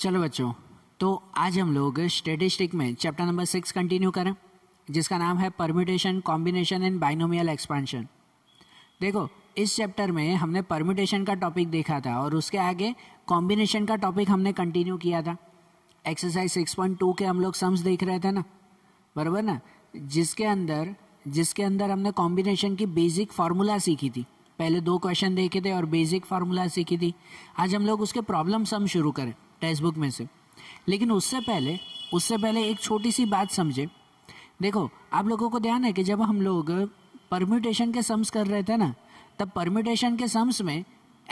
चलो बच्चों तो आज हम लोग स्टेटिस्टिक में चैप्टर नंबर सिक्स कंटिन्यू करें जिसका नाम है permutation combination and binomial expansion देखो इस चैप्टर में हमने परम्यूटेशन का टॉपिक देखा था और उसके आगे कॉम्बिनेशन का टॉपिक हमने कंटिन्यू किया था एक्सरसाइज सिक्स पॉइंट टू के हम लोग सम्स देख रहे थे ना बरबर ना जिसके अंदर जिसके अंदर हमने कॉम्बिनेशन की बेसिक फार्मूला सीखी थी पहले दो क्वेश्चन देखे थे और बेसिक फार्मूला सीखी थी आज हम लोग उसके प्रॉब्लम सम शुरू करें टेक्स्ट बुक में से लेकिन उससे पहले उससे पहले एक छोटी सी बात समझे देखो आप लोगों को ध्यान है कि जब हम लोग परम्यूटेशन के सम्स कर रहे थे ना तब परम्यूटेशन के सम्स में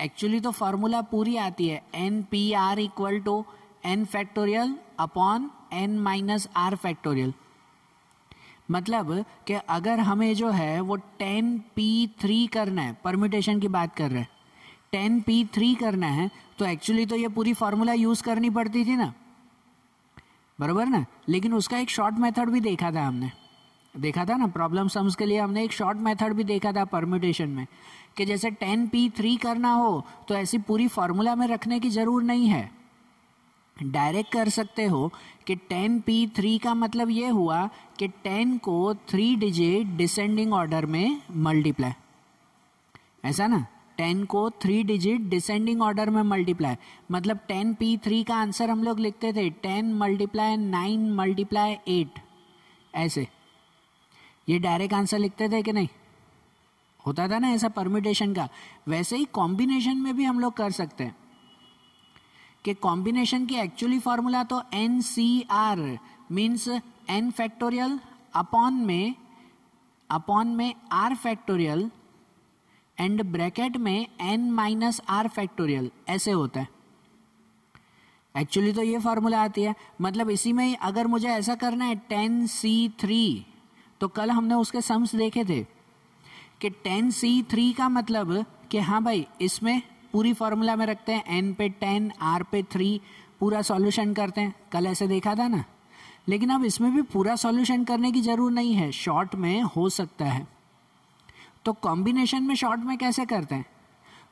एक्चुअली तो फार्मूला पूरी आती है N P R equal to N factorial upon N minus R factorial मतलब कि अगर हमें जो है वो टेन पी थ्री करना है परम्यूटेशन की बात कर रहे हैं टेन पी थ्री करना है तो एक्चुअली तो ये पूरी फार्मूला यूज़ करनी पड़ती थी ना बराबर ना लेकिन उसका एक शॉर्ट मेथड भी देखा था हमने देखा था ना प्रॉब्लम सम्स के लिए हमने एक शॉर्ट मेथड भी देखा था परम्यूटेशन में कि जैसे टेन पी थ्री करना हो तो ऐसी पूरी फार्मूला में रखने की ज़रूर नहीं है डायरेक्ट कर सकते हो कि टेन पी थ्री का मतलब ये हुआ कि टेन को थ्री डिजिट डिसेंडिंग ऑर्डर में मल्टीप्लाई ऐसा ना टेन को थ्री डिजिट डिसेंडिंग ऑर्डर में मल्टीप्लाई मतलब टेन पी थ्री का आंसर हम लोग लिखते थे ten multiply nine multiply eight ऐसे ये डायरेक्ट आंसर लिखते थे कि नहीं होता था ना ऐसा परमिटेशन का वैसे ही कॉम्बिनेशन में भी हम लोग कर सकते हैं कि कॉम्बिनेशन की एक्चुअली फार्मूला तो N C R means N factorial upon में अपॉन में आर फैक्टोरियल एंड ब्रैकेट में एन माइनस आर फैक्टोरियल ऐसे होता है एक्चुअली तो ये फार्मूला आती है मतलब इसी में अगर मुझे ऐसा करना है टेन सी थ्री तो कल हमने उसके सम्स देखे थे कि टेन सी थ्री का मतलब कि हाँ भाई इसमें पूरी फार्मूला में रखते हैं एन पे टेन आर पे थ्री पूरा सॉल्यूशन करते हैं कल ऐसे देखा था ना लेकिन अब इसमें भी पूरा सॉल्यूशन करने की जरूरत नहीं है शॉर्ट में हो सकता है तो कॉम्बिनेशन में शॉर्ट में कैसे करते हैं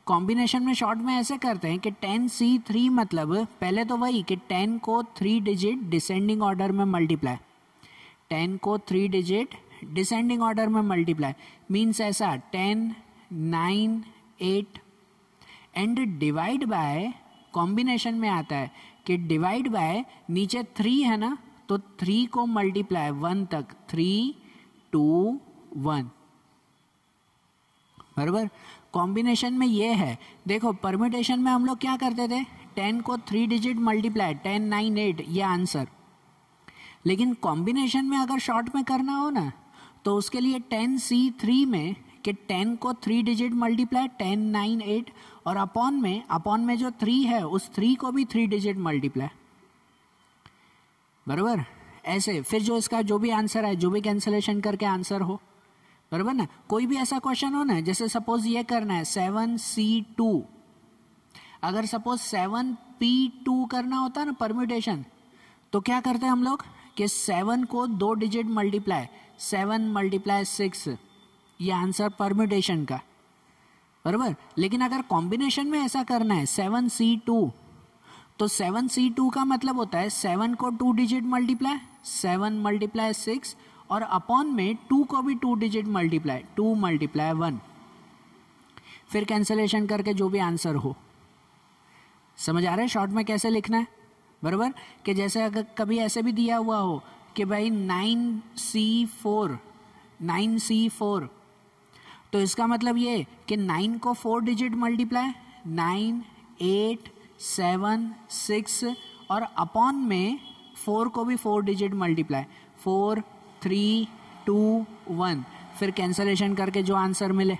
कॉम्बिनेशन में शॉर्ट में ऐसे करते हैं कि टेन सी थ्री मतलब पहले तो वही कि टेन को थ्री डिजिट डिसेंडिंग ऑर्डर में मल्टीप्लाई टेन को थ्री डिजिट डिसेंडिंग ऑर्डर में मल्टीप्लाई मीन्स ऐसा ten nine eight and divide by combination में आता है कि डिवाइड बाय नीचे थ्री है ना तो थ्री को मल्टीप्लाई वन तक थ्री टू वन बराबर कॉम्बिनेशन में ये है देखो परमिटेशन में हम लोग क्या करते थे टेन को three digit multiply ten nine eight ये आंसर लेकिन कॉम्बिनेशन में अगर शॉर्ट में करना हो ना तो उसके लिए टेन सी थ्री में कि टेन को three digit multiply ten nine eight और अपॉन में अपॉन में जो थ्री है उस थ्री को भी थ्री डिजिट मल्टीप्लाई बराबर ऐसे फिर जो इसका जो भी आंसर है जो भी कैंसलेशन करके आंसर हो बराबर ना कोई भी ऐसा क्वेश्चन हो ना जैसे सपोज ये करना है सेवन सी टू अगर सपोज सेवन पी टू करना होता है ना परम्यूटेशन तो क्या करते हैं हम लोग कि सेवन को दो digit multiply seven multiply six ये आंसर परम्यूटेशन का बराबर लेकिन अगर कॉम्बिनेशन में ऐसा करना है सेवन सी टू तो सेवन सी टू का मतलब होता है सेवन को two digit multiply seven multiply six और अपॉन में टू को भी two digit multiply two multiply one फिर कैंसलेशन करके जो भी आंसर हो समझ आ रहा है शॉर्ट में कैसे लिखना है बरबर कि जैसे अगर कभी ऐसे भी दिया हुआ हो कि भाई nine C four nine C four तो इसका मतलब ये कि नाइन को four digit multiply nine eight seven six और अपॉन में फोर को भी four digit multiply four three two one फिर कैंसलेशन करके जो आंसर मिले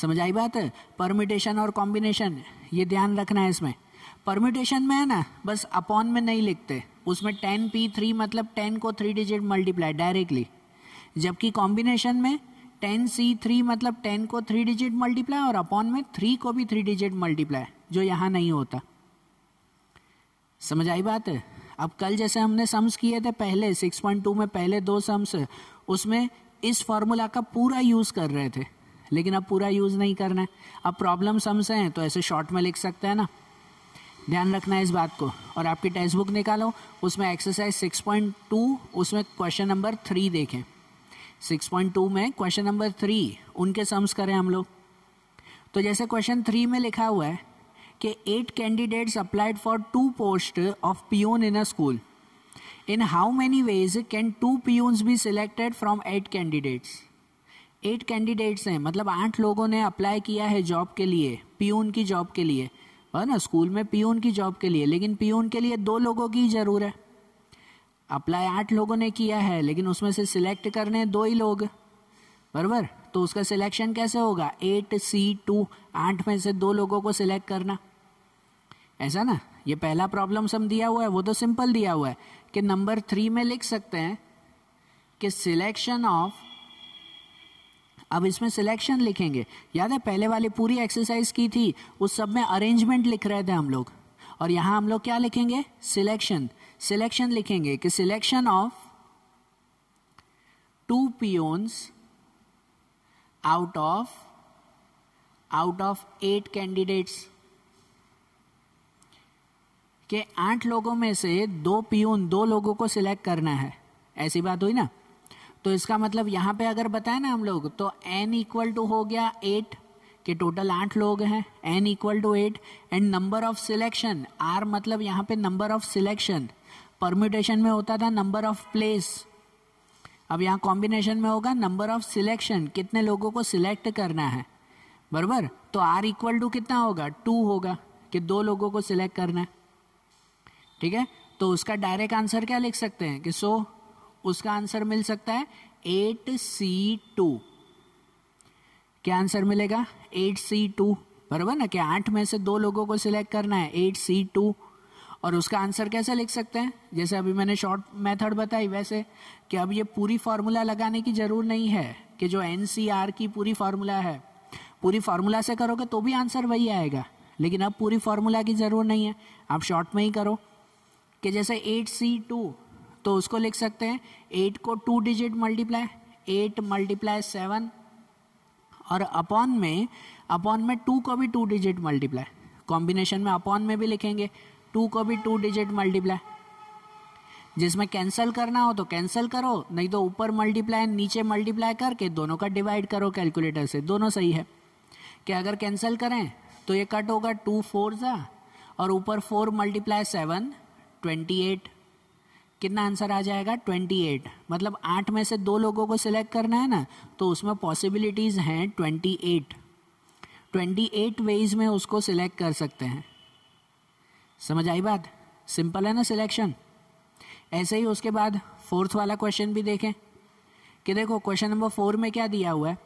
समझ आई बात है परमिटेशन और कॉम्बिनेशन ये ध्यान रखना है इसमें परमिटेशन में है ना बस अपॉन में नहीं लिखते उसमें टेन पी थ्री मतलब टेन को थ्री डिजिट मल्टीप्लाई डायरेक्टली जबकि कॉम्बिनेशन में टेन सी थ्री मतलब टेन को थ्री डिजिट मल्टीप्लाई और अपॉन में थ्री को भी थ्री डिजिट मल्टीप्लाई जो यहाँ नहीं होता समझ आई बात है अब कल जैसे हमने सम्स किए थे पहले 6.2 में पहले दो सम्स उसमें इस फार्मूला का पूरा यूज़ कर रहे थे लेकिन अब पूरा यूज़ नहीं करना है अब प्रॉब्लम सम्स हैं तो ऐसे शॉर्ट में लिख सकते हैं ना ध्यान रखना है इस बात को और आपकी टेक्स्ट बुक निकालो उसमें एक्सरसाइज 6.2 उसमें क्वेश्चन नंबर थ्री देखें 6.2 में क्वेश्चन नंबर थ्री उनके सम्स करें हम लोग तो जैसे क्वेश्चन थ्री में लिखा हुआ है कि eight candidates applied for two post of peon in a school in how many ways can two peons be selected from eight candidates eight candidates हैं मतलब आठ लोगों ने अप्लाई किया है जॉब के लिए पियोन की जॉब के लिए है ना स्कूल में पियोन की जॉब के लिए लेकिन पियोन के लिए दो लोगों की ज़रूर है अप्लाई आठ लोगों ने किया है लेकिन उसमें से सिलेक्ट करने दो ही लोग बरबर तो उसका सिलेक्शन कैसे होगा एट सी टू आठ में से दो लोगों को सिलेक्ट करना ऐसा ना ये पहला प्रॉब्लम सम दिया हुआ है वो तो सिंपल दिया हुआ है कि नंबर थ्री में लिख सकते हैं कि सिलेक्शन ऑफ अब इसमें सिलेक्शन लिखेंगे याद है पहले वाली पूरी एक्सरसाइज की थी उस सब में अरेंजमेंट लिख रहे थे हम लोग और यहां हम लोग क्या लिखेंगे सिलेक्शन सिलेक्शन लिखेंगे कि selection of two peons out of out of eight candidates के आठ लोगों में से दो पियून दो लोगों को सिलेक्ट करना है ऐसी बात हुई ना तो इसका मतलब यहाँ पे अगर बताए ना हम लोग तो एन इक्वल टू हो गया एट के टोटल आठ लोग हैं N equal to eight and number of selection R मतलब यहाँ पे नंबर ऑफ सिलेक्शन परम्यूटेशन में होता था नंबर ऑफ प्लेस अब यहाँ कॉम्बिनेशन में होगा नंबर ऑफ सिलेक्शन कितने लोगों को सिलेक्ट करना है बरबर तो आर इक्वल टू कितना होगा टू होगा कि दो लोगों को सिलेक्ट करना है ठीक है तो उसका डायरेक्ट आंसर क्या लिख सकते हैं कि सो उसका आंसर मिल सकता है एट सी टू क्या आंसर मिलेगा एट सी टू बरबर ना कि आठ में से दो लोगों को सिलेक्ट करना है एट सी टू और उसका आंसर कैसे लिख सकते हैं जैसे अभी मैंने शॉर्ट मेथड बताई वैसे कि अब ये पूरी फार्मूला लगाने की ज़रूर नहीं है कि जो एन की पूरी फार्मूला है पूरी फार्मूला से करोगे तो भी आंसर वही आएगा लेकिन अब पूरी फार्मूला की ज़रूर नहीं है आप शॉर्ट में ही करो कि जैसे एट सी टू तो उसको लिख सकते हैं एट को two digit multiply eight multiply seven और अपॉन में अपॉन में टू को भी टू डिजिट मल्टीप्लाई कॉम्बिनेशन में अपॉन में भी लिखेंगे टू को भी टू डिजिट मल्टीप्लाई जिसमें कैंसिल करना हो तो कैंसिल करो नहीं तो ऊपर मल्टीप्लाई नीचे मल्टीप्लाई करके दोनों का डिवाइड करो कैलकुलेटर से दोनों सही है कि अगर कैंसिल करें तो ये कट होगा टू फोर ज़ा और ऊपर four multiply seven twenty eight कितना आंसर आ जाएगा ट्वेंटी एट मतलब आठ में से दो लोगों को सिलेक्ट करना है ना तो उसमें पॉसिबिलिटीज़ हैं twenty eight twenty eight ways में उसको सिलेक्ट कर सकते हैं समझ आई बात सिंपल है ना सिलेक्शन ऐसे ही उसके बाद फोर्थ वाला क्वेश्चन भी देखें कि देखो क्वेश्चन नंबर फोर में क्या दिया हुआ है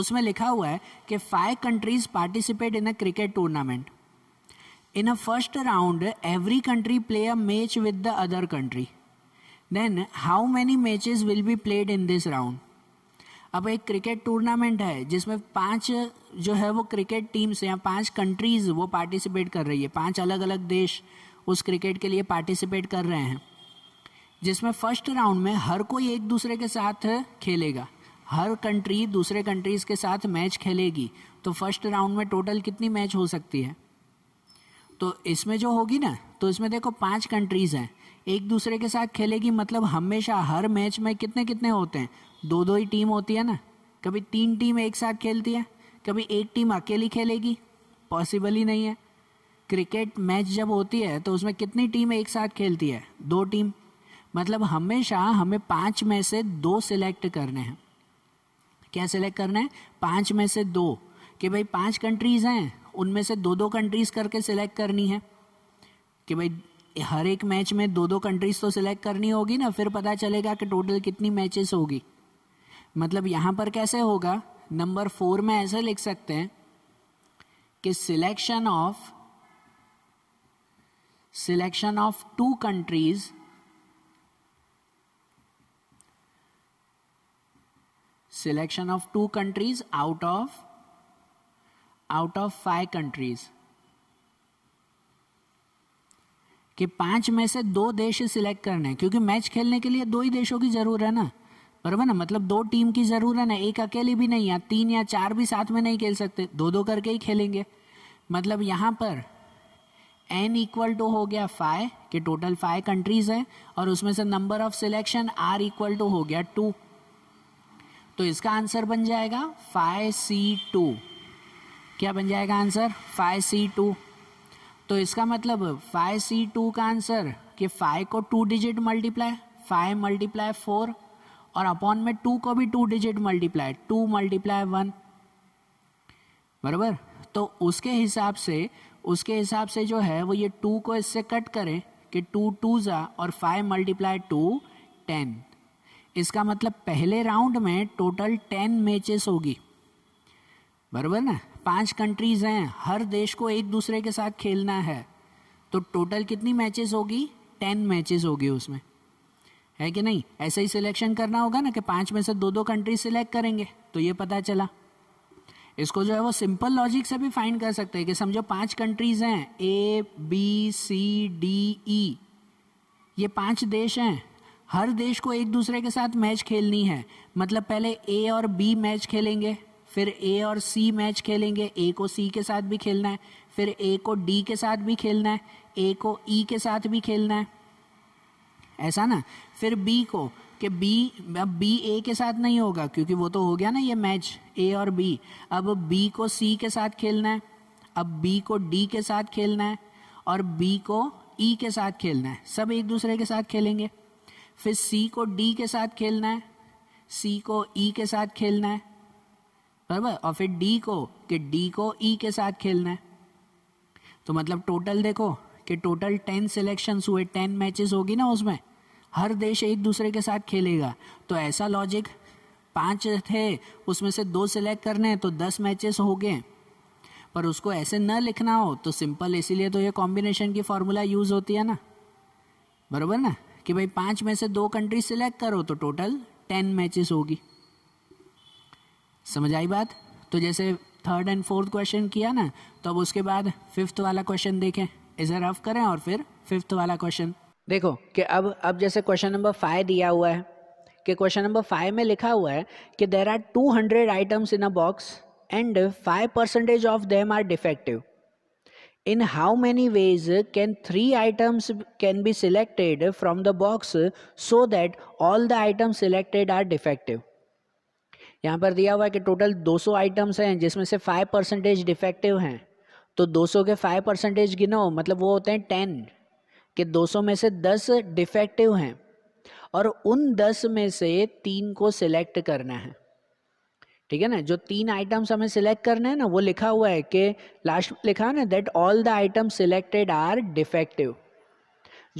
उसमें लिखा हुआ है कि five countries participate in a cricket tournament in a first round every country play a match with the other country then how many matches will be played in this round अब एक क्रिकेट टूर्नामेंट है जिसमें पांच जो है वो cricket teams या पांच कंट्रीज़ वो पार्टिसिपेट कर रही है पांच अलग अलग देश उस क्रिकेट के लिए पार्टिसिपेट कर रहे हैं जिसमें फर्स्ट राउंड में हर कोई एक दूसरे के साथ खेलेगा हर कंट्री दूसरे कंट्रीज़ के साथ मैच खेलेगी तो फर्स्ट राउंड में टोटल कितनी मैच हो सकती है तो इसमें जो होगी ना तो इसमें देखो पांच कंट्रीज़ हैं एक दूसरे के साथ खेलेगी मतलब हमेशा हर मैच में कितने कितने होते हैं दो दो ही टीम होती है ना कभी तीन टीम एक साथ खेलती है कभी एक टीम अकेली खेलेगी पॉसिबल ही नहीं है क्रिकेट मैच जब होती है तो उसमें कितनी टीम एक साथ खेलती है दो टीम मतलब हमेशा हमें पाँच में से दो सिलेक्ट करने हैं क्या सिलेक्ट करना है पाँच में से दो कि भाई पाँच कंट्रीज़ हैं उनमें से दो दो कंट्रीज़ करके सिलेक्ट करनी है कि भाई हर एक मैच में दो दो कंट्रीज़ तो सिलेक्ट करनी होगी ना फिर पता चलेगा कि टोटल कितनी मैचेस होगी मतलब यहाँ पर कैसे होगा नंबर फोर में ऐसे लिख सकते हैं कि selection of selection of two countries selection of two countries out of out of five countries कि पांच में से दो देश सिलेक्ट करने हैं क्योंकि मैच खेलने के लिए दो ही देशों की जरूरत है ना बरबर ना मतलब दो टीम की जरूरत है ना एक अकेली भी नहीं है तीन या चार भी साथ में नहीं खेल सकते दो दो करके ही खेलेंगे मतलब यहाँ पर एन इक्वल टू हो गया फाइव के टोटल फाइव कंट्रीज़ हैं और उसमें से number of selection R equal to हो गया टू तो इसका आंसर बन जाएगा फाइव सी टू क्या बन जाएगा आंसर फाइव सी टू तो इसका मतलब फाइव सी टू का आंसर कि फाइव को two digit multiply five multiply four और अपॉन में टू को भी two digit multiply two multiply one बराबर तो उसके हिसाब से उसके हिसाब से जो है वो ये टू को इससे कट करें कि टू टू ज़ा और फाइव मल्टीप्लाई टू टेन इसका मतलब पहले राउंड में टोटल टेन मैचेस होगी बराबर ना पांच कंट्रीज़ हैं हर देश को एक दूसरे के साथ खेलना है तो टोटल कितनी मैचेस होगी टेन मैचेस होगी उसमें है कि नहीं ऐसे ही सिलेक्शन करना होगा ना कि पांच में से दो दो कंट्री सिलेक्ट करेंगे तो ये पता चला इसको जो है वो सिंपल लॉजिक से भी फाइंड कर सकते हैं कि समझो पांच कंट्रीज हैं A B C D E ये पांच देश हैं हर देश को एक दूसरे के साथ मैच खेलनी है मतलब पहले ए और बी मैच खेलेंगे फिर ए और सी मैच खेलेंगे ए को सी के साथ भी खेलना है फिर ए को डी के साथ भी खेलना है ए को ई e के साथ भी खेलना है ऐसा ना फिर बी को कि बी अब बी ए के साथ नहीं होगा क्योंकि वो तो हो गया ना ये मैच ए और बी अब बी को सी के साथ खेलना है अब बी को डी के साथ खेलना है और बी को ई e के साथ खेलना है सब एक दूसरे के साथ खेलेंगे फिर सी को डी के साथ खेलना है सी को ई e के साथ खेलना है बराबर और फिर डी को कि डी को ई e के साथ खेलना है तो मतलब टोटल देखो कि टोटल टेन सिलेक्शंस हुए टेन मैचेस होगी ना उसमें हर देश एक दूसरे के साथ खेलेगा तो ऐसा लॉजिक पाँच थे उसमें से दो सिलेक्ट करने तो दस मैचेस हो गए पर उसको ऐसे न लिखना हो तो सिंपल इसीलिए तो ये कॉम्बिनेशन की फार्मूला यूज़ होती है ना बरबर ना कि भाई पाँच में से दो कंट्री सिलेक्ट करो तो टोटल टेन मैचेस होगी समझ आई बात तो जैसे थर्ड एंड फोर्थ क्वेश्चन किया ना तो अब उसके बाद फिफ्थ वाला क्वेश्चन देखें इसे रफ करें और फिर फिफ्थ वाला क्वेश्चन देखो कि अब अब जैसे क्वेश्चन नंबर फाइव दिया हुआ है कि क्वेश्चन नंबर फाइव में लिखा हुआ है कि there are two hundred items in a box and five percentage of them are defective in how many ways can three items can be selected from the box so that all the items selected are defective यहाँ पर दिया हुआ है कि total 200 items हैं जिसमें से 5 percentage defective हैं तो 200 के 5 परसेंटेज गिनो मतलब वो होते हैं टेन कि 200 में से 10 डिफेक्टिव हैं और उन 10 में से तीन को सिलेक्ट करना है ठीक है ना जो तीन आइटम्स हमें सिलेक्ट करने हैं ना वो लिखा हुआ है कि लास्ट लिखा है ना that all the item selected are defective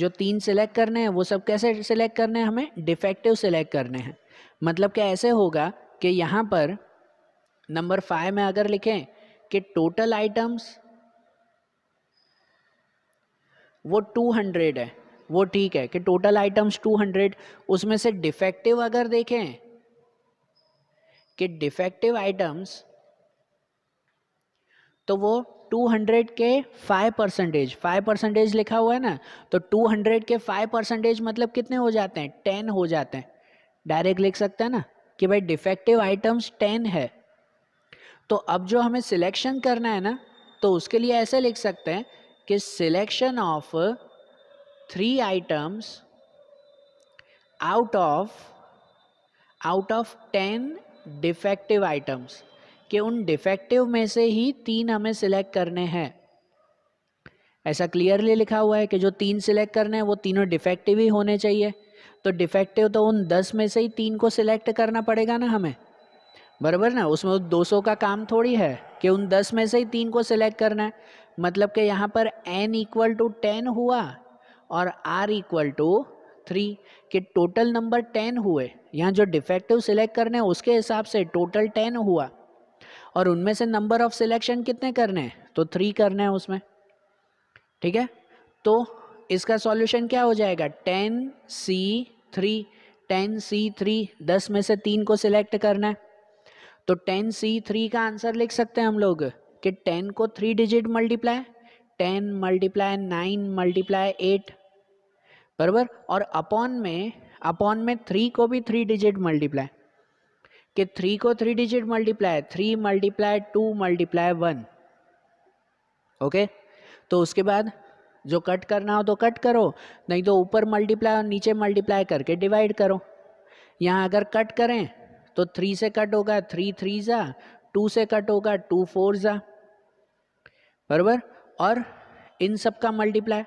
जो तीन सिलेक्ट करने हैं वो सब कैसे सिलेक्ट करने हैं हमें डिफेक्टिव सिलेक्ट करने हैं मतलब क्या ऐसे होगा कि यहाँ पर नंबर फाइव में अगर लिखें कि टोटल आइटम्स वो टू हंड्रेड है वो ठीक है कि टोटल आइटम्स टू हंड्रेड उसमें से डिफेक्टिव अगर देखें कि डिफेक्टिव आइटम्स तो वो 200 के 5 परसेंटेज फाइव परसेंटेज लिखा हुआ है ना तो 200 के 5 परसेंटेज मतलब कितने हो जाते हैं 10 हो जाते हैं डायरेक्ट लिख सकते हैं ना कि भाई डिफेक्टिव आइटम्स 10 है तो अब जो हमें सिलेक्शन करना है ना तो उसके लिए ऐसे लिख सकते हैं कि selection of three items out of out of ten defective items कि उन डिफेक्टिव में से ही तीन हमें सिलेक्ट करने हैं ऐसा क्लियरली लिखा हुआ है कि जो तीन सिलेक्ट करने हैं वो तीनों डिफेक्टिव ही होने चाहिए तो डिफेक्टिव तो उन दस में से ही तीन को सिलेक्ट करना पड़ेगा ना हमें बराबर ना उसमें तो दो सौ का काम थोड़ी है कि उन दस में से ही तीन को सिलेक्ट करना है मतलब कि यहाँ पर एन इक्वल टू टेन हुआ और आर इक्वल टू थ्री के टोटल नंबर टेन हुए यहाँ जो डिफेक्टिव सिलेक्ट करने हैं उसके हिसाब से टोटल टेन हुआ और उनमें से नंबर ऑफ सिलेक्शन कितने करने हैं तो थ्री करने हैं उसमें ठीक है तो इसका सॉल्यूशन क्या हो जाएगा ten C three ten C three दस में से तीन को सिलेक्ट करना है तो टेन सी थ्री का आंसर लिख सकते हैं हम लोग कि टेन को three digit multiply ten multiply nine multiply eight बराबर और अपॉन में अपॉन में थ्री को भी थ्री डिजिट मल्टीप्लाई कि थ्री को three digit multiply three multiply two multiply one okay तो उसके बाद जो कट करना हो तो कट करो नहीं तो ऊपर मल्टीप्लाई और नीचे मल्टीप्लाई करके डिवाइड करो यहाँ अगर कट करें तो थ्री से कट होगा थ्री थ्री ज़ा टू से कट होगा टू फोर ज़ा बराबर और इन सब का multiply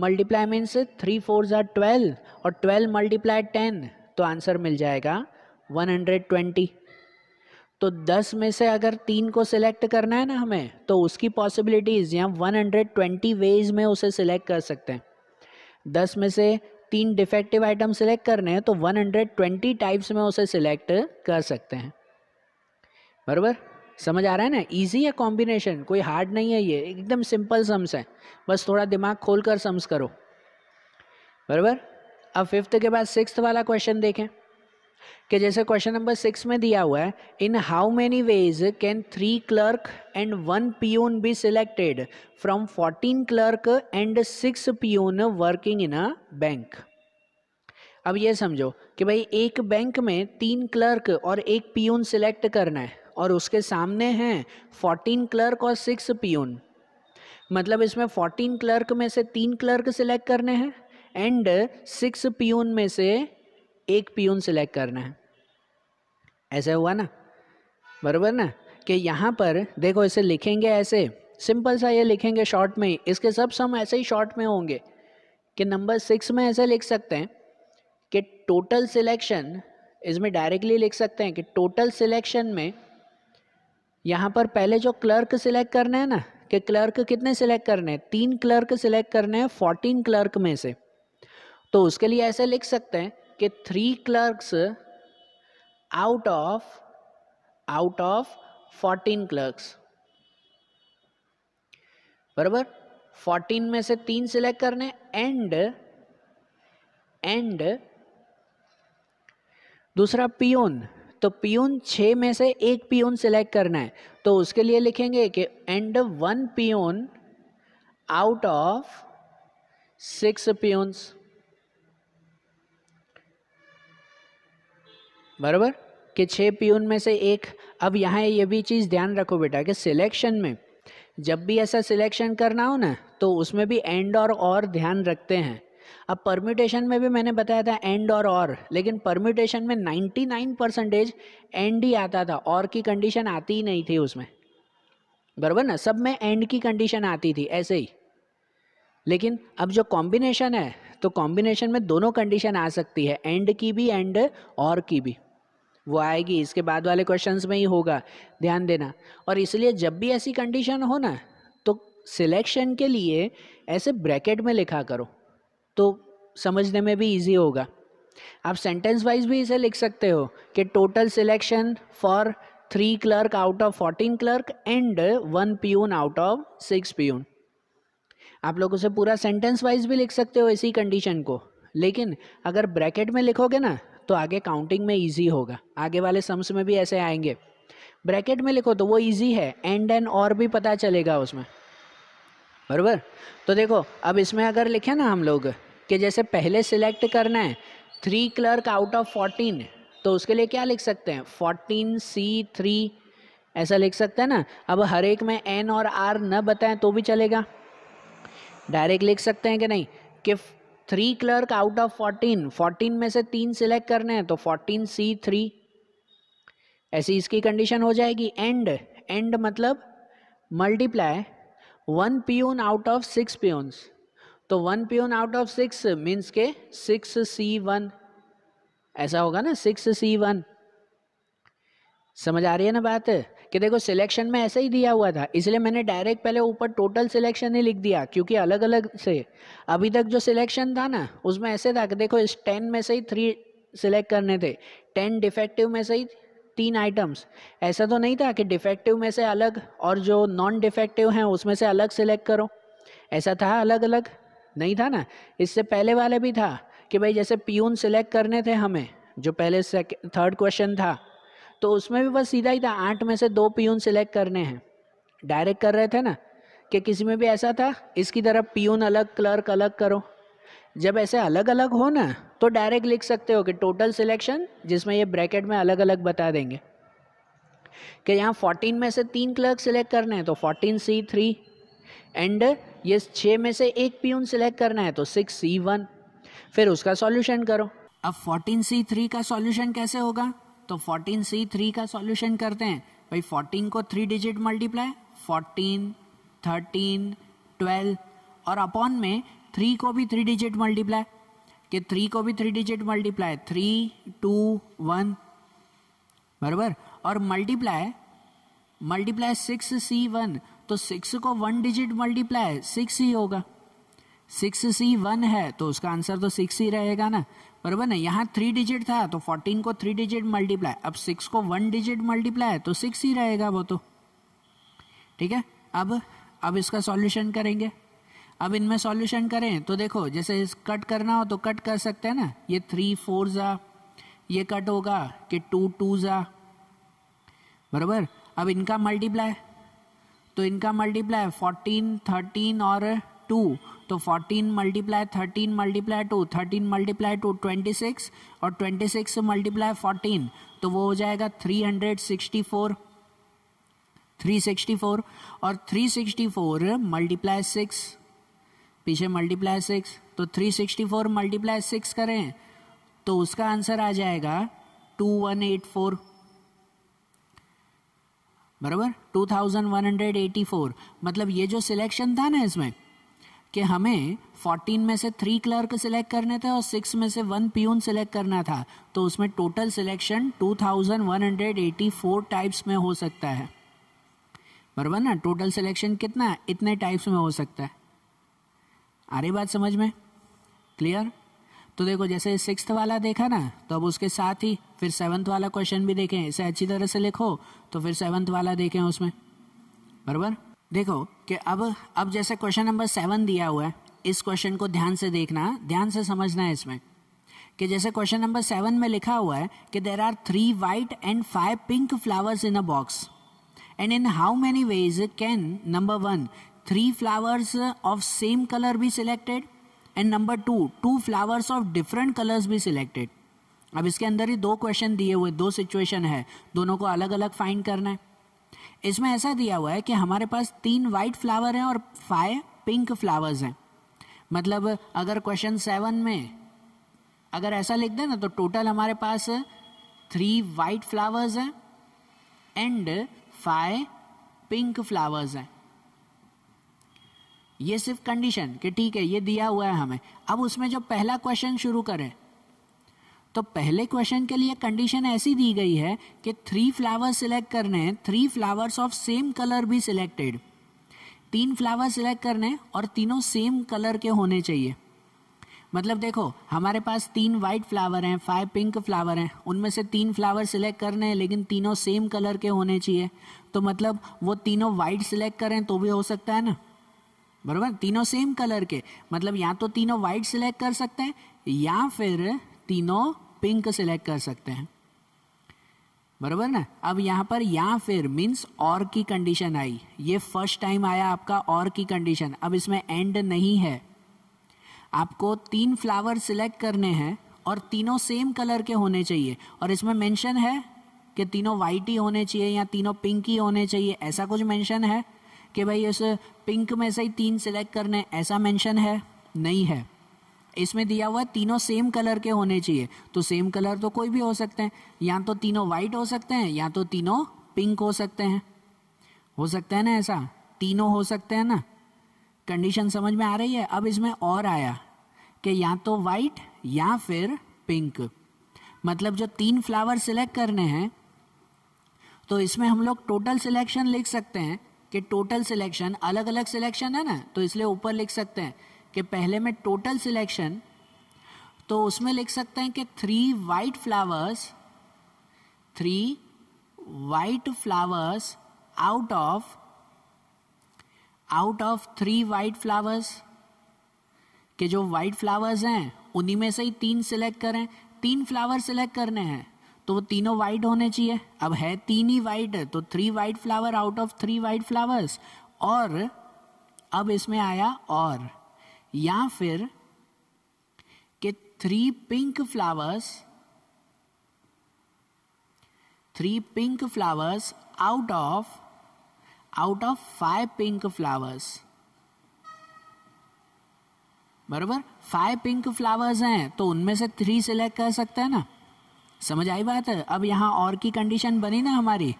multiply means three four ज़ा ट्वेल्व और ट्वेल्व मल्टीप्लाई टेन तो आंसर मिल जाएगा वन हंड्रेड ट्वेंटी तो दस में से अगर तीन को सिलेक्ट करना है ना हमें तो उसकी पॉसिबिलिटीज़ या वन हंड्रेड ट्वेंटी वेज में उसे सिलेक्ट कर सकते हैं दस में से तीन डिफेक्टिव आइटम सिलेक्ट करने हैं तो 120 टाइप्स में उसे सिलेक्ट कर सकते हैं बरबर समझ आ रहा है ना इजी है कॉम्बिनेशन कोई हार्ड नहीं है ये एकदम सिंपल सम्स है बस थोड़ा दिमाग खोल कर सम्स करो बराबर अब फिफ्थ के बाद सिक्स वाला क्वेश्चन देखें कि जैसे क्वेश्चन नंबर सिक्स में दिया हुआ है in how many ways can three clerk and one peon be selected from fourteen clerk and six peon working in a bank अब ये समझो कि भाई एक बैंक में तीन क्लर्क और एक पियून सिलेक्ट करना है और उसके सामने हैं फोर्टीन क्लर्क और सिक्स पियून मतलब इसमें फोर्टीन क्लर्क में से तीन क्लर्क सिलेक्ट करने हैं एंड सिक्स पियून में से एक पियून सिलेक्ट करना है ऐसे हुआ ना बरबर ना कि यहाँ पर देखो इसे लिखेंगे ऐसे सिंपल सा ये लिखेंगे शॉर्ट में ही इसके सब सम ऐसे ही शॉर्ट में होंगे कि नंबर सिक्स में ऐसे लिख सकते हैं कि टोटल सिलेक्शन इसमें डायरेक्टली लिख सकते हैं कि टोटल सिलेक्शन में यहाँ पर पहले जो क्लर्क सिलेक्ट करने हैं ना कि क्लर्क कितने सिलेक्ट करने हैं तीन क्लर्क सिलेक्ट करने हैं फोर्टीन क्लर्क में से तो उसके लिए ऐसे लिख सकते हैं कि three clerks out of out of fourteen clerks बराबर फोर्टीन में से तीन सिलेक्ट करने एंड एंड दूसरा पियोन तो पियून छः में से एक पियून सिलेक्ट करना है तो उसके लिए लिखेंगे कि and one peon out of six peons बराबर कि छः पियून में से एक अब यहाँ ये भी चीज़ ध्यान रखो बेटा कि सिलेक्शन में जब भी ऐसा सिलेक्शन करना हो ना तो उसमें भी एंड और और ध्यान रखते हैं अब परम्यूटेशन में भी मैंने बताया था एंड और और लेकिन परम्यूटेशन में 99 परसेंटेज एंड ही आता था और की कंडीशन आती ही नहीं थी उसमें बरबर ना सब में एंड की कंडीशन आती थी ऐसे ही लेकिन अब जो कॉम्बिनेशन है तो कॉम्बिनेशन में दोनों कंडीशन आ सकती है एंड की भी एंड और की भी वो आएगी इसके बाद वाले क्वेश्चंस में ही होगा ध्यान देना और इसलिए जब भी ऐसी कंडीशन हो ना तो सिलेक्शन के लिए ऐसे ब्रैकेट में लिखा करो तो समझने में भी ईजी होगा आप सेंटेंस वाइज भी इसे लिख सकते हो कि total selection for three clerk out of fourteen clerk and one peon out of six peon आप लोग उसे पूरा सेंटेंस वाइज भी लिख सकते हो इसी कंडीशन को लेकिन अगर ब्रैकेट में लिखोगे ना तो आगे काउंटिंग में ईजी होगा आगे वाले सम्स में भी ऐसे आएंगे ब्रैकेट में लिखो तो वो ईजी है एंड एंड और भी पता चलेगा उसमें बरबर तो देखो अब इसमें अगर लिखे ना हम लोग कि जैसे पहले सिलेक्ट करना है three clerk out of fourteen तो उसके लिए क्या लिख सकते हैं फोर्टीन सी थ्री ऐसा लिख सकते हैं ना अब हर एक में एन और आर न बताएं तो भी चलेगा डायरेक्ट लिख सकते हैं कि नहीं कि three clerk out of fourteen fourteen में से तीन सिलेक्ट करने हैं तो फोर्टीन सी थ्री ऐसी इसकी कंडीशन हो जाएगी एंड एंड मतलब multiply one peon out of six peons तो one peon out of six means के सिक्स सी वन ऐसा होगा ना सिक्स सी वन समझ आ रही है ना बात कि देखो सिलेक्शन में ऐसा ही दिया हुआ था इसलिए मैंने डायरेक्ट पहले ऊपर टोटल सिलेक्शन ही लिख दिया क्योंकि अलग अलग से अभी तक जो सिलेक्शन था ना उसमें ऐसे था कि देखो इस टेन में से ही थ्री सिलेक्ट करने थे टेन डिफेक्टिव में से ही तीन आइटम्स ऐसा तो नहीं था कि डिफेक्टिव में से अलग और जो नॉन डिफेक्टिव हैं उसमें से अलग सिलेक्ट करो ऐसा था अलग अलग नहीं था ना इससे पहले वाले भी था कि भाई जैसे पीयून सिलेक्ट करने थे हमें जो पहले थर्ड क्वेश्चन था तो उसमें भी बस सीधा ही था आठ में से दो पीयून सिलेक्ट करने हैं डायरेक्ट कर रहे थे ना कि किसी में भी ऐसा था इसकी तरह पीयून अलग क्लर्क अलग करो जब ऐसे अलग अलग हो ना तो डायरेक्ट लिख सकते हो कि टोटल सिलेक्शन जिसमें ये ब्रैकेट में अलग अलग बता देंगे कि यहाँ फोर्टीन में से तीन क्लर्क सिलेक्ट करने हैं तो फोर्टीन सी थ्री एंड ये छः में से एक पीयून सिलेक्ट करना है तो सिक्स सी वन फिर उसका सॉल्यूशन करो अब फोर्टीन सी थ्री का सॉल्यूशन कैसे होगा तो फोर्टीन सी थ्री का सॉल्यूशन करते हैं भाई फोर्टीन को three digit multiply fourteen thirteen twelve और अपॉन में थ्री को भी थ्री डिजिट मल्टीप्लाई कि थ्री को भी three digit multiply three two one बराबर और multiply multiply six C one तो सिक्स को वन डिजिट मल्टीप्लाई सिक्स ही होगा सिक्स सी वन है तो उसका आंसर तो सिक्स ही रहेगा ना बरबर ना यहाँ थ्री डिजिट था तो फोर्टीन को थ्री डिजिट मल्टीप्लाई अब सिक्स को वन डिजिट मल्टीप्लाई तो सिक्स ही रहेगा वो तो ठीक है अब अब इसका सॉल्यूशन करेंगे अब इनमें सॉल्यूशन करें तो देखो जैसे कट करना हो तो कट कर सकते हैं ना ये थ्री फोर ज़ा ये कट होगा कि टू टू ज़ा बराबर अब इनका मल्टीप्लाई तो इनका मल्टीप्लाई फोर्टीन थर्टीन और टू तो fourteen multiply thirteen multiply two thirteen multiply two twenty six और ट्वेंटी सिक्स मल्टीप्लाई फोर्टीन तो वो हो जाएगा three hundred sixty four three sixty four और three sixty four multiply six पीछे मल्टीप्लाई सिक्स तो three sixty four multiply six करें तो उसका आंसर आ जाएगा टू वन एट फोर बराबर 2184 मतलब ये जो सिलेक्शन था ना इसमें कि हमें 14 में से थ्री क्लर्क सिलेक्ट करने थे और सिक्स में से वन प्यून सिलेक्ट करना था तो उसमें टोटल सिलेक्शन 2184 टाइप्स में हो सकता है बराबर ना टोटल सिलेक्शन कितना इतने टाइप्स में हो सकता है आ रही बात समझ में क्लियर तो देखो जैसे सिक्स वाला देखा ना तो अब उसके साथ ही फिर सेवन्थ वाला क्वेश्चन भी देखें इसे अच्छी तरह से लिखो तो फिर सेवन्थ वाला देखें उसमें बराबर देखो कि अब अब जैसे क्वेश्चन नंबर सेवन दिया हुआ है इस क्वेश्चन को ध्यान से देखना ध्यान से समझना है इसमें कि जैसे क्वेश्चन नंबर सेवन में लिखा हुआ है कि there are three white and five pink flowers in a box and in how many ways can number one three flowers of same colour be selected and number two two flowers of different colours be selected अब इसके अंदर ही दो question दिए हुए दो situation है दोनों को अलग अलग फाइंड करना है इसमें ऐसा दिया हुआ है कि हमारे पास तीन वाइट फ्लावर हैं और फाइव पिंक फ्लावर्स हैं मतलब अगर क्वेश्चन सेवन में अगर ऐसा लिख दें ना तो टोटल हमारे पास थ्री वाइट फ्लावर्स हैं एंड फाइव पिंक फ्लावर्स हैं ये सिर्फ कंडीशन कि ठीक है ये दिया हुआ है हमें अब उसमें जो पहला क्वेश्चन शुरू करें तो पहले क्वेश्चन के लिए कंडीशन ऐसी दी गई है कि थ्री फ्लावर सिलेक्ट करने हैं three flowers of same colour be selected तीन फ्लावर सिलेक्ट करने और तीनों सेम कलर के होने चाहिए मतलब देखो हमारे पास तीन वाइट फ्लावर हैं फाइव पिंक फ्लावर हैं उनमें से तीन फ्लावर सिलेक्ट करने हैं लेकिन तीनों सेम कलर के होने चाहिए तो मतलब वो तीनों वाइट सिलेक्ट करें तो भी हो सकता है ना बरोबर तीनों सेम कलर के मतलब या तो तीनों वाइट सिलेक्ट कर सकते हैं या फिर तीनों पिंक सिलेक्ट कर सकते हैं बरोबर ना अब यहाँ पर या फिर मीन्स और की कंडीशन आई ये फर्स्ट टाइम आया आपका और की कंडीशन अब इसमें एंड नहीं है आपको तीन फ्लावर सिलेक्ट करने हैं और तीनों सेम कलर के होने चाहिए और इसमें मेंशन है कि तीनों वाइट ही होने चाहिए या तीनों पिंक ही होने चाहिए ऐसा कुछ मेंशन है कि भाई इस पिंक में से ही तीन सिलेक्ट करने ऐसा मेंशन है नहीं है इसमें दिया हुआ है तीनों सेम कलर के होने चाहिए तो सेम कलर तो कोई भी हो सकते हैं या तो तीनों वाइट हो सकते हैं या तो तीनों पिंक हो सकते हैं हो सकता है ना ऐसा तीनों हो सकते हैं ना कंडीशन समझ में आ रही है अब इसमें और आया कि या तो वाइट या फिर पिंक मतलब जो तीन फ्लावर सिलेक्ट करने हैं तो इसमें हम लोग टोटल सिलेक्शन लिख सकते हैं कि टोटल सिलेक्शन अलग अलग सिलेक्शन है ना तो इसलिए ऊपर लिख सकते हैं कि पहले में टोटल सिलेक्शन तो उसमें लिख सकते हैं कि three white flowers three white flowers out of out of three white flowers के जो वाइट फ्लावर्स हैं उन्हीं में से ही तीन सिलेक्ट करें तीन फ्लावर सिलेक्ट करने हैं तो वो तीनों वाइट होने चाहिए अब है तीन ही वाइट तो three white flower out of three white flowers और अब इसमें आया और या फिर कि three pink flowers three pink flowers out of out of five pink flowers बरबर फाइव पिंक फ्लावर्स हैं तो उनमें से थ्री सिलेक्ट कर सकते हैं ना समझ आई बात है अब यहाँ और की कंडीशन बनी ना हमारी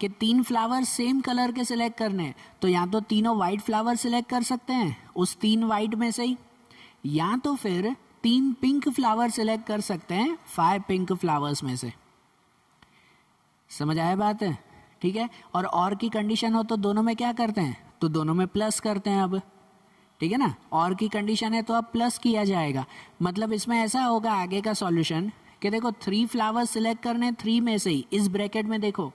कि तीन फ्लावर सेम कलर के सिलेक्ट करने तो या तो तीनों वाइट फ्लावर सिलेक्ट कर सकते हैं उस तीन वाइट में से ही या तो फिर तीन पिंक फ्लावर सिलेक्ट कर सकते हैं फाइव पिंक फ्लावर्स में से समझ आया बात है ठीक है और और की कंडीशन हो तो दोनों में क्या करते हैं तो दोनों में प्लस करते हैं अब ठीक है ना और की कंडीशन है तो अब प्लस किया जाएगा मतलब इसमें ऐसा होगा आगे का सॉल्यूशन कि देखो थ्री फ्लावर सिलेक्ट करने थ्री में से ही इस ब्रैकेट में देखो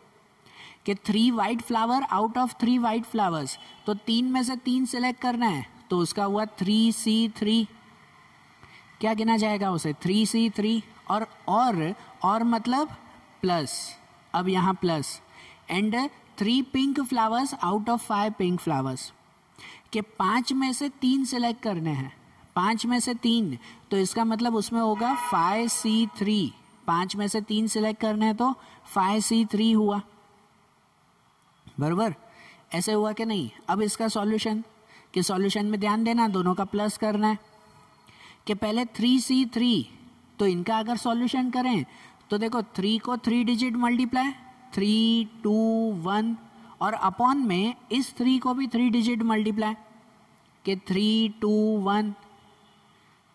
कि three white flower out of three white flowers तो तीन में से तीन सिलेक्ट करना है तो उसका हुआ थ्री सी थ्री क्या गिना जाएगा उसे थ्री सी थ्री और और और मतलब प्लस अब यहाँ plus and three pink flowers out of five pink flowers के पांच में से तीन सिलेक्ट करने हैं पांच में से तीन तो इसका मतलब उसमें होगा फाइव सी थ्री पांच में से तीन सिलेक्ट करने हैं तो फाइव सी थ्री हुआ बरबर ऐसे हुआ कि नहीं अब इसका सॉल्यूशन कि सॉल्यूशन में ध्यान देना दोनों का प्लस करना है कि पहले थ्री सी थ्री तो इनका अगर सॉल्यूशन करें तो देखो थ्री को three digit multiply three two one और अपॉन में इस थ्री को भी थ्री डिजिट मल्टीप्लाई के थ्री टू वन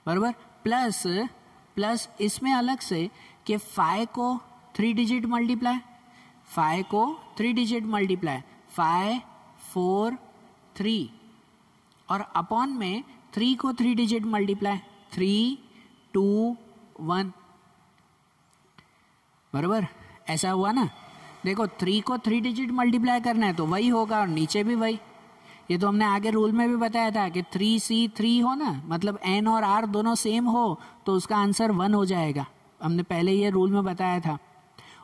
बराबर प्लस प्लस इसमें अलग से कि फाइव को थ्री डिजिट मल्टीप्लाई फाइव को three digit multiply five four three और अपॉन में थ्री को three digit multiply three two one बराबर ऐसा हुआ ना देखो थ्री को थ्री डिजिट मल्टीप्लाई करना है तो वही होगा और नीचे भी वही ये तो हमने आगे रूल में भी बताया था कि थ्री सी थ्री हो ना मतलब एन और आर दोनों सेम हो तो उसका आंसर वन हो जाएगा हमने पहले ये रूल में बताया था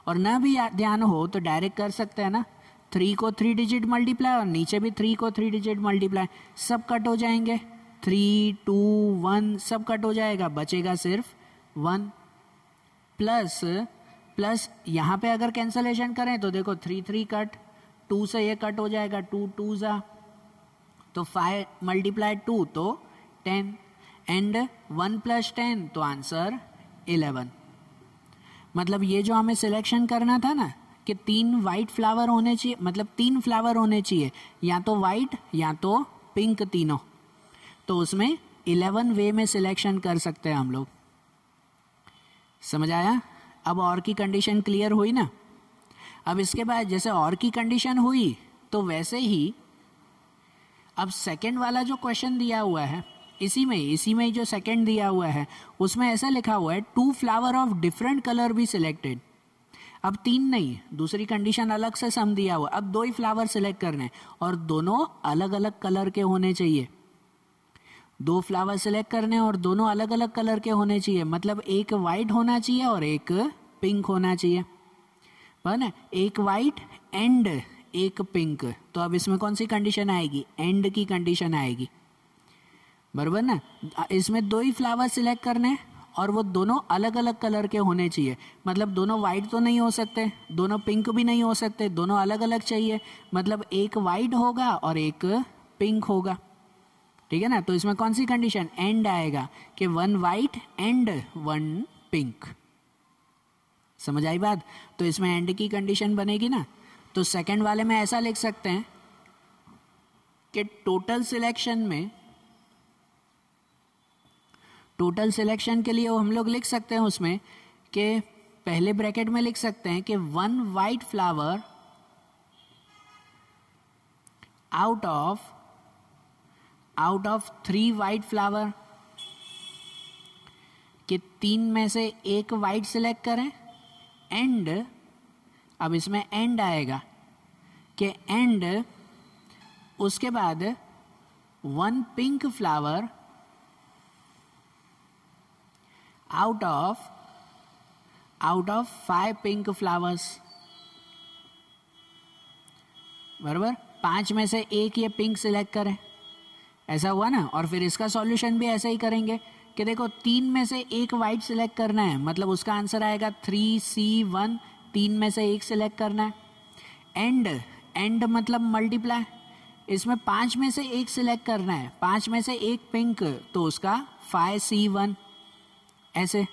और ना भी ध्यान हो तो डायरेक्ट कर सकते हैं ना थ्री को थ्री डिजिट मल्टीप्लाई और नीचे भी थ्री को थ्री डिजिट मल्टीप्लाई सब कट हो जाएंगे थ्री टू वन सब कट हो जाएगा बचेगा सिर्फ वन प्लस प्लस यहाँ पे अगर कैंसलेशन करें तो देखो थ्री थ्री कट टू से ये कट हो जाएगा टू टू ज़ा तो फाइव मल्टीप्लाई टू तो ten and one plus ten तो आंसर इलेवन मतलब ये जो हमें सिलेक्शन करना था ना कि तीन वाइट फ्लावर होने चाहिए मतलब तीन फ्लावर होने चाहिए या तो वाइट या तो पिंक तीनों तो उसमें इलेवन वे में सिलेक्शन कर सकते हैं हम लोग समझ आया अब और की कंडीशन क्लियर हुई ना अब इसके बाद जैसे और की कंडीशन हुई तो वैसे ही अब सेकंड वाला जो क्वेश्चन दिया हुआ है इसी में इसी में जो सेकंड दिया हुआ है उसमें ऐसा लिखा हुआ है two flower of different colour be selected अब तीन नहीं दूसरी कंडीशन अलग से सम दिया हुआ अब दो ही फ्लावर सिलेक्ट करने और दोनों अलग अलग कलर के होने चाहिए दो फ्लावर सिलेक्ट करने और दोनों अलग अलग कलर के होने चाहिए मतलब एक वाइट होना चाहिए और एक पिंक होना चाहिए बना एक वाइट एंड एक पिंक तो अब इसमें कौन सी कंडीशन आएगी एंड की कंडीशन आएगी बरबर ना इसमें दो ही फ्लावर सिलेक्ट करने हैं और वो दोनों अलग अलग कलर के होने चाहिए मतलब दोनों वाइट तो नहीं हो सकते दोनों पिंक भी नहीं हो सकते दोनों अलग अलग चाहिए मतलब एक वाइट होगा और एक पिंक होगा ठीक है ना तो इसमें कौन सी कंडीशन एंड आएगा कि one white and one pink समझ आई बात तो इसमें एंड की कंडीशन बनेगी ना तो सेकंड वाले में ऐसा लिख सकते हैं कि टोटल सिलेक्शन में टोटल सिलेक्शन के लिए वो हम लोग लिख सकते हैं उसमें कि पहले ब्रैकेट में लिख सकते हैं कि one white flower out of out of three white flower कि तीन में से एक वाइट सिलेक्ट करें एंड अब इसमें एंड आएगा कि एंड उसके बाद one pink flower out of out of five pink flowers बराबर पांच में से एक ये पिंक सिलेक्ट करें ऐसा हुआ ना और फिर इसका सॉल्यूशन भी ऐसा ही करेंगे कि देखो तीन में से एक वाइट सिलेक्ट करना है मतलब उसका आंसर आएगा थ्री सी वन तीन में से एक सिलेक्ट करना है एंड एंड मतलब मल्टीप्लाई इसमें पांच में से एक सिलेक्ट करना है पांच में से एक पिंक तो उसका फाइव सी वन ऐसे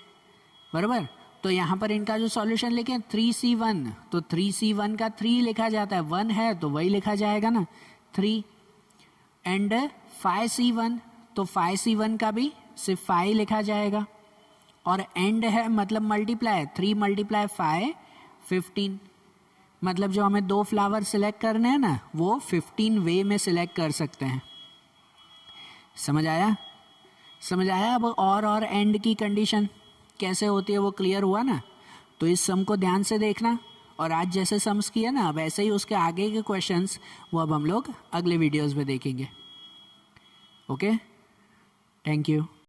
बराबर तो यहाँ पर इनका जो सॉल्यूशन लिखे थ्री सी वन तो थ्री सी वन का थ्री लिखा जाता है वन है तो वही लिखा जाएगा ना three and five C one तो फाइव सी वन का भी सिर्फ फाइव लिखा जाएगा और एंड है मतलब multiply three multiply five fifteen मतलब जो हमें दो फ्लावर सिलेक्ट करने हैं ना वो फिफ्टीन वे में सिलेक्ट कर सकते हैं समझ आया समझ आया अब और और एंड की कंडीशन कैसे होती है वो क्लियर हुआ ना तो इस सम को ध्यान से देखना और आज जैसे सम्स किए ना वैसे ही उसके आगे के क्वेश्चंस वो अब हम लोग अगले वीडियोस में देखेंगे ओके थैंक यू